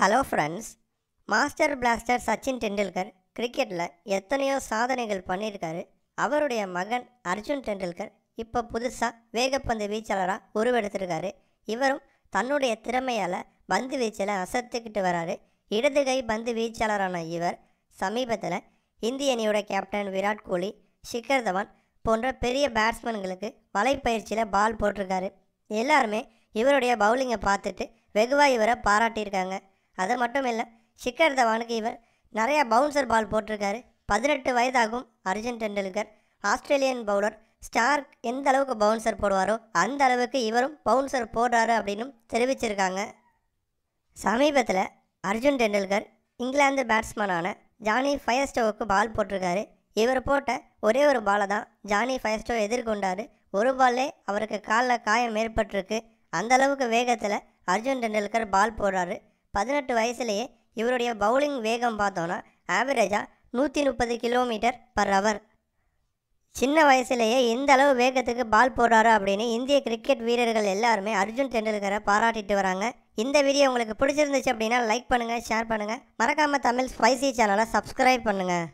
hello friends master blaster Sachin Tendulkar கிரிக்கெட்டில் எத்தனையோ சாதனைகள் பண்ணியிருக்காரு அவருடைய மகன் அர்ஜுன் டெண்டுல்கர் இப்போ புதுசாக வேகப்பந்து வீச்சாளராக உருவெடுத்திருக்காரு இவரும் தன்னுடைய திறமையால் பந்து வீச்சலை அசத்துக்கிட்டு வராரு இடது கை பந்து வீச்சாளரான இவர் சமீபத்தில் இந்திய அணியோட கேப்டன் விராட் கோலி ஷிகர் தவான் போன்ற பெரிய பேட்ஸ்மேன்களுக்கு வலைப்பயிற்சியில் பால் போட்டிருக்காரு எல்லாருமே இவருடைய பவுலிங்கை பார்த்துட்டு வெகுவாக இவரை பாராட்டியிருக்காங்க அது மட்டும் இல்லை ஷிக்கர் தவானுக்கு இவர் நிறையா பவுன்சர் பால் போட்டிருக்காரு பதினெட்டு வயதாகும் Arjun Tendulkar Australian bowler star எந்த அளவுக்கு பவுன்சர் போடுவாரோ அந்த அளவுக்கு இவரும் பவுன்சர் போடுறாரு அப்படின்னு தெரிவிச்சிருக்காங்க சமீபத்தில் அர்ஜுன் டெண்டுல்கர் இங்கிலாந்து பேட்ஸ்மேனான ஜானி ஃபயஸ்டோவுக்கு பால் போட்டிருக்காரு இவர் போட்ட ஒரே ஒரு பாலை தான் ஜானி ஃபயஸ்டோ எதிர்கொண்டார் ஒரு பால்லே அவருக்கு காலில் காயம் ஏற்பட்டிருக்கு அந்தளவுக்கு வேகத்தில் அர்ஜுன் டெண்டுல்கர் பால் போடுறாரு பதினெட்டு வயசுலேயே இவருடைய பவுலிங் வேகம் பார்த்தோன்னா ஆவரேஜாக நூற்றி முப்பது கிலோமீட்டர் பர் ஹவர் சின்ன வயசுலேயே எந்த அளவு வேகத்துக்கு பால் போடுறாரு அப்படின்னு இந்திய கிரிக்கெட் வீரர்கள் எல்லாருமே அர்ஜுன் டெண்டுல்கரை பாராட்டிட்டு வராங்க இந்த வீடியோ உங்களுக்கு பிடிச்சிருந்துச்சு அப்படின்னா லைக் பண்ணுங்கள் ஷேர் பண்ணுங்கள் மறக்காமல் தமிழ் ஸ்பைசி சேனலை சப்ஸ்கிரைப் பண்ணுங்கள்